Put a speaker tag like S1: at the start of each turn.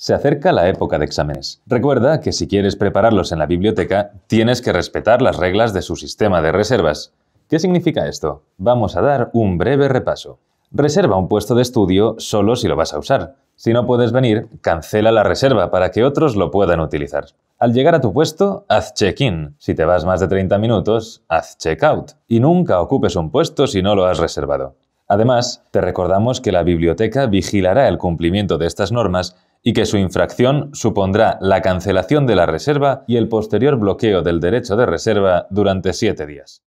S1: Se acerca la época de exámenes. Recuerda que si quieres prepararlos en la biblioteca, tienes que respetar las reglas de su sistema de reservas. ¿Qué significa esto? Vamos a dar un breve repaso. Reserva un puesto de estudio solo si lo vas a usar. Si no puedes venir, cancela la reserva para que otros lo puedan utilizar. Al llegar a tu puesto, haz check-in. Si te vas más de 30 minutos, haz check-out. Y nunca ocupes un puesto si no lo has reservado. Además, te recordamos que la biblioteca vigilará el cumplimiento de estas normas y que su infracción supondrá la cancelación de la reserva y el posterior bloqueo del derecho de reserva durante siete días.